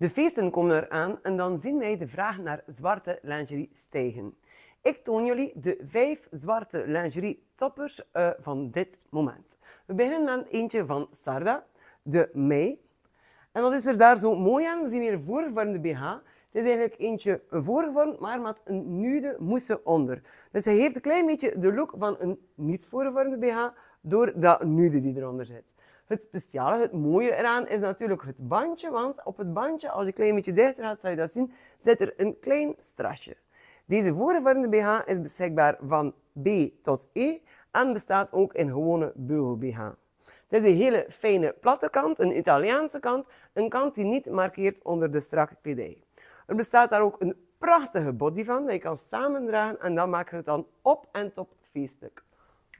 De feesten komen eraan en dan zien wij de vraag naar zwarte lingerie stijgen. Ik toon jullie de vijf zwarte lingerie toppers eh, van dit moment. We beginnen met eentje van Sarda, de mei. En wat is er daar zo mooi aan? We zien hier voorgevormde BH. Dit is eigenlijk eentje voorgevormd, maar met een nude mousse onder. Dus hij heeft een klein beetje de look van een niet voorgevormde BH door dat nude die eronder zit. Het speciale, het mooie eraan is natuurlijk het bandje. Want op het bandje, als je een klein beetje dichter gaat, zal je dat zien, zit er een klein strasje. Deze voorgevormde BH is beschikbaar van B tot E en bestaat ook in gewone beugel-BH. Het is een hele fijne platte kant, een Italiaanse kant, een kant die niet markeert onder de strakke kledij. Er bestaat daar ook een prachtige body van, die je kan samendragen en dan maak je het dan op en top feestelijk.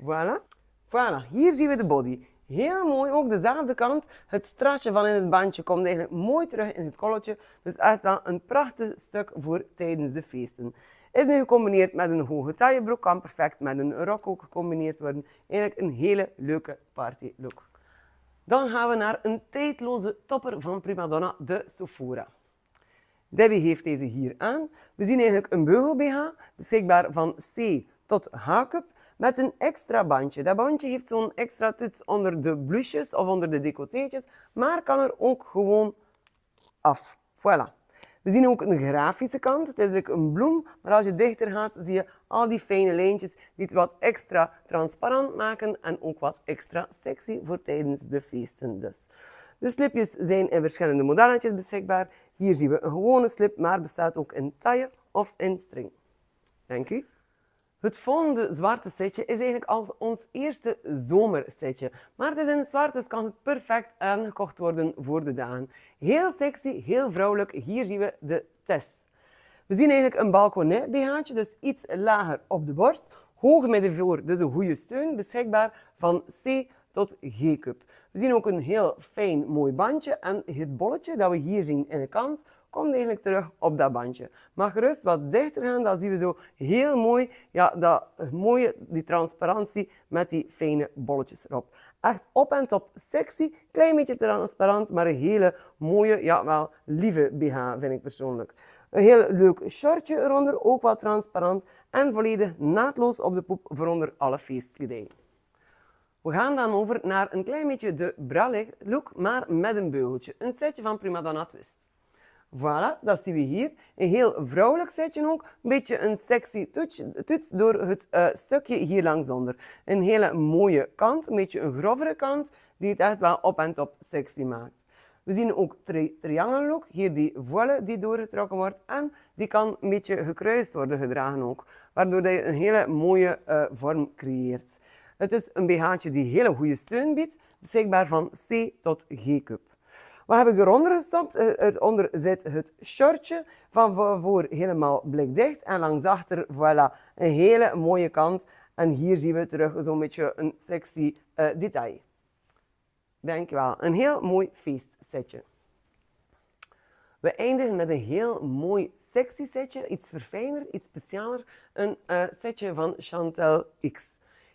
Voilà. Voilà, hier zien we de body. Heel mooi, ook dezelfde kant. Het strasje van in het bandje komt eigenlijk mooi terug in het kolletje. Dus echt wel een prachtig stuk voor tijdens de feesten. Is nu gecombineerd met een hoge taillebroek, kan perfect met een rok ook gecombineerd worden. Eigenlijk een hele leuke party look. Dan gaan we naar een tijdloze topper van Primadonna, de Sephora. Debbie heeft deze hier aan. We zien eigenlijk een beugel BH, beschikbaar van C tot H-cup met een extra bandje. Dat bandje heeft zo'n extra toets onder de blusjes of onder de decotetjes, maar kan er ook gewoon af. Voilà. We zien ook een grafische kant. Het is eigenlijk een bloem, maar als je dichter gaat, zie je al die fijne lijntjes die het wat extra transparant maken en ook wat extra sexy voor tijdens de feesten dus. De slipjes zijn in verschillende modelletjes beschikbaar. Hier zien we een gewone slip, maar bestaat ook in taille of in string. Dank u. Het volgende zwarte setje is eigenlijk als ons eerste zomersetje. Maar het is in zwart, dus kan het perfect aangekocht worden voor de dagen. Heel sexy, heel vrouwelijk. Hier zien we de Tess. We zien eigenlijk een balkonet BH'tje, dus iets lager op de borst. Hoog middenvoor, dus een goede steun. Beschikbaar van C tot G-cup. We zien ook een heel fijn mooi bandje en het bolletje dat we hier zien in de kant komt eigenlijk terug op dat bandje. Maar gerust wat dichter gaan, dan zien we zo heel mooi ja, dat eh, mooie, die transparantie met die fijne bolletjes erop. Echt op en top sexy, klein beetje transparant, maar een hele mooie, ja wel lieve BH vind ik persoonlijk. Een heel leuk shortje eronder, ook wel transparant en volledig naadloos op de poep voor onder alle feestkledij. We gaan dan over naar een klein beetje de bralig look, maar met een beugeltje. Een setje van Prima Donna Twist. Voilà, dat zien we hier. Een heel vrouwelijk setje ook. Een beetje een sexy touch, toets door het eh, stukje hier langsonder. Een hele mooie kant, een beetje een grovere kant, die het echt wel op en top sexy maakt. We zien ook tri triangle look, hier die voile die doorgetrokken wordt en die kan een beetje gekruist worden gedragen ook, waardoor je een hele mooie eh, vorm creëert. Het is een BH'tje die hele goede steun biedt, beschikbaar van C tot G-cup. Wat heb ik eronder gestopt? Eh, onder zit het shortje van voor helemaal blikdicht. En langs achter, voilà, een hele mooie kant. En hier zien we terug zo'n beetje een sexy eh, detail. Dankjewel. een heel mooi feestsetje. We eindigen met een heel mooi sexy setje, iets verfijner, iets specialer. Een eh, setje van Chantel X.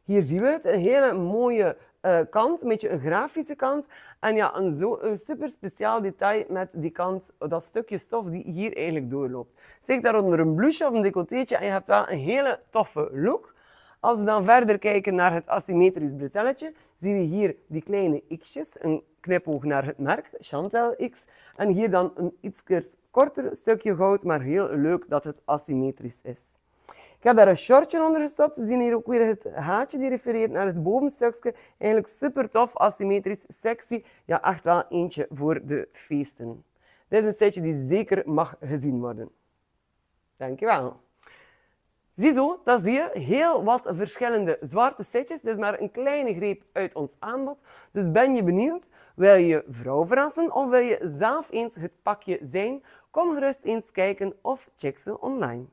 Hier zien we het, een hele mooie eh, kant, een beetje een grafische kant. En ja, een, zo, een super speciaal detail met die kant, dat stukje stof die hier eigenlijk doorloopt. Steek daaronder een blouseje of een decolleteetje en je hebt wel een hele toffe look. Als we dan verder kijken naar het asymmetrisch bretelletje, zien we hier die kleine x'jes, een knipoog naar het merk, Chantel X. En hier dan een iets korter stukje goud, maar heel leuk dat het asymmetrisch is. Ik heb daar een shortje onder gestopt. We zien hier ook weer het haatje die refereert naar het bovenstukje. Eigenlijk super tof, asymmetrisch, sexy. Ja, echt wel eentje voor de feesten. Dit is een setje die zeker mag gezien worden. Dankjewel. Ziezo, dat zie je heel wat verschillende zwarte setjes. Dit is maar een kleine greep uit ons aanbod. Dus ben je benieuwd? Wil je vrouw verrassen of wil je zelf eens het pakje zijn? Kom gerust eens kijken of check ze online.